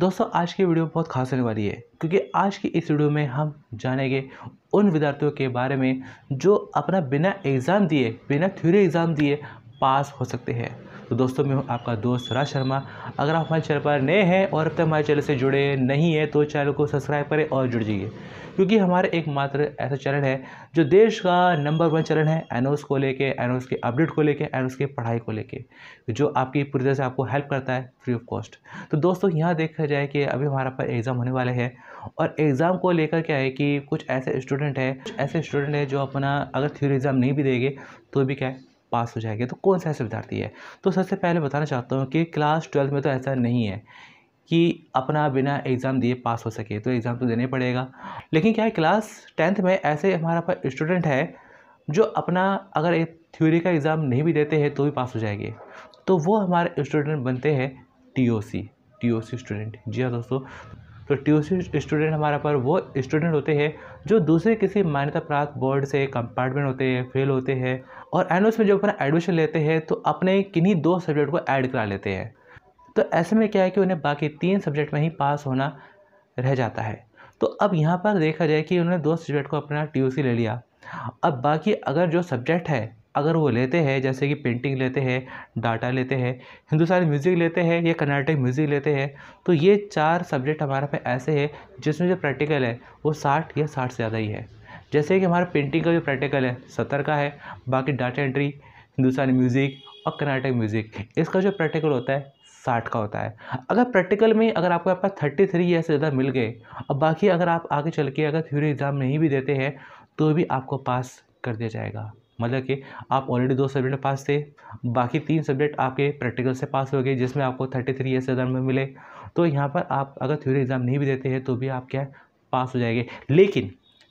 दोस्तों आज की वीडियो बहुत खास होने वाली है क्योंकि आज की इस वीडियो में हम जानेंगे उन विद्यार्थियों के बारे में जो अपना बिना एग्ज़ाम दिए बिना थ्योरी एग्ज़ाम दिए पास हो सकते हैं तो दोस्तों मैं हूँ आपका दोस्त राज शर्मा अगर आप हमारे चैनल पर नए हैं और अब तक हमारे चैनल से जुड़े नहीं हैं तो चैनल को सब्सक्राइब करें और जुड़ जाइए क्योंकि हमारे एकमात्र ऐसा चैनल है जो देश का नंबर वन चैनल है एनोस को लेके एनोस के अपडेट को लेके एनोस की पढ़ाई को लेके जो आपकी पूरी तरह से आपको हेल्प करता है फ्री ऑफ कॉस्ट तो दोस्तों यहाँ देखा जाए कि अभी हमारा पर एग्ज़ाम होने वाले हैं और एग्ज़ाम को लेकर क्या है कि कुछ ऐसे स्टूडेंट हैं ऐसे स्टूडेंट हैं जो अपना अगर थ्योरी एग्ज़ाम नहीं भी देंगे तो भी क्या है पास हो जाएंगे तो कौन सा ऐसे विद्यार्थी है तो सबसे पहले बताना चाहता हूँ कि क्लास ट्वेल्थ में तो ऐसा नहीं है कि अपना बिना एग्ज़ाम दिए पास हो सके तो एग्ज़ाम तो देने पड़ेगा लेकिन क्या है क्लास टेंथ में ऐसे हमारा पास स्टूडेंट है जो अपना अगर एक थ्योरी का एग्ज़ाम नहीं भी देते हैं तो भी पास हो जाएंगे तो वो हमारे स्टूडेंट बनते हैं T O C T O C student जी हाँ दोस्तों तो ट्यूशन स्टूडेंट हमारे पर वो स्टूडेंट होते हैं जो दूसरे किसी मान्यता प्राप्त बोर्ड से कंपार्टमेंट होते हैं फेल होते हैं और एनुअल्स में जब अपना एडमिशन लेते हैं तो अपने किन्हीं दो सब्जेक्ट को ऐड करा लेते हैं तो ऐसे में क्या है कि उन्हें बाकी तीन सब्जेक्ट में ही पास होना रह जाता है तो अब यहाँ पर देखा जाए कि उन्होंने दो सब्जेक्ट को अपना टी ले लिया अब बाकी अगर जो सब्जेक्ट है अगर वो लेते हैं जैसे कि पेंटिंग लेते हैं डाटा लेते हैं हिंदुस्तानी म्यूज़िक लेते हैं या कर्नाटक म्यूज़िक लेते हैं तो ये चार सब्जेक्ट हमारे पे ऐसे हैं जिसमें जो प्रैक्टिकल है वो साठ या साठ से ज़्यादा ही है जैसे कि हमारा पेंटिंग का जो प्रैक्टिकल है सत्तर का है बाकी डाटा एंट्री हिंदुस्तानी म्यूज़िक और कर्नाटक म्यूज़िक इसका जो प्रैक्टिकल होता है साठ का होता है अगर प्रैक्टिकल में अगर आपको आपका थर्टी थ्री या से ज़्यादा मिल गए और बाकी अगर आप आगे चल के अगर थ्योरी एग्ज़ाम नहीं भी देते हैं तो भी आपको पास कर दिया जाएगा मतलब कि आप ऑलरेडी दो सब्जेक्ट पास थे बाकी तीन सब्जेक्ट आपके प्रैक्टिकल से पास हो गए जिसमें आपको थर्टी थ्री एस एग्जाम में मिले तो यहाँ पर आप अगर थ्योरी एग्ज़ाम नहीं भी देते हैं तो भी आप क्या पास हो जाएंगे लेकिन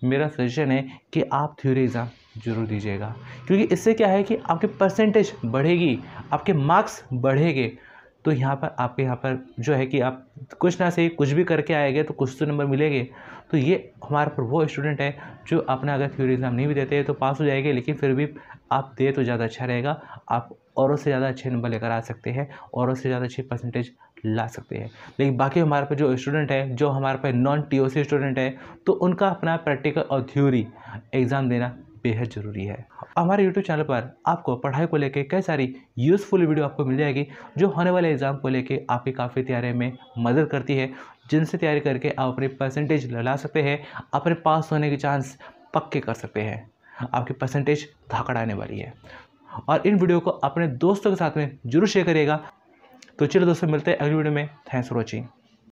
मेरा सजेशन है कि आप थ्योरी एग्ज़ाम जरूर दीजिएगा क्योंकि इससे क्या है कि आपकी परसेंटेज बढ़ेगी आपके मार्क्स बढ़ेंगे तो यहाँ पर आपके यहाँ पर जो है कि आप कुछ ना सही कुछ भी करके आएंगे तो कुछ तो नंबर मिलेंगे तो ये हमारे पर वो स्टूडेंट है जो अपना अगर थ्योरी एग्ज़ाम नहीं भी देते तो पास हो जाएंगे लेकिन फिर भी आप दे तो ज़्यादा अच्छा रहेगा आप औरों से ज़्यादा अच्छे नंबर लेकर आ सकते हैं औरों से ज़्यादा अच्छे परसेंटेज ला सकते हैं लेकिन बाकी हमारे पे जो स्टूडेंट है जो हमारे पे नॉन टीओसी स्टूडेंट है तो उनका अपना प्रैक्टिकल और थ्योरी एग्ज़ाम देना बेहद ज़रूरी है हमारे यूट्यूब चैनल पर आपको पढ़ाई को लेकर कई सारी यूज़फुल वीडियो आपको मिल जाएगी जो होने वाले एग्ज़ाम को लेकर आपकी काफ़ी तैयारी में मदद करती है जिनसे तैयारी करके आप अपने परसेंटेज ला सकते हैं अपने पास होने के चांस पक्के कर सकते हैं आपकी परसेंटेज धाकड़ आने वाली है और इन वीडियो को अपने दोस्तों के साथ में जरूर शेयर करिएगा तो चलो दोस्तों मिलते हैं अगली वीडियो में थैंक्स फॉर वॉचिंग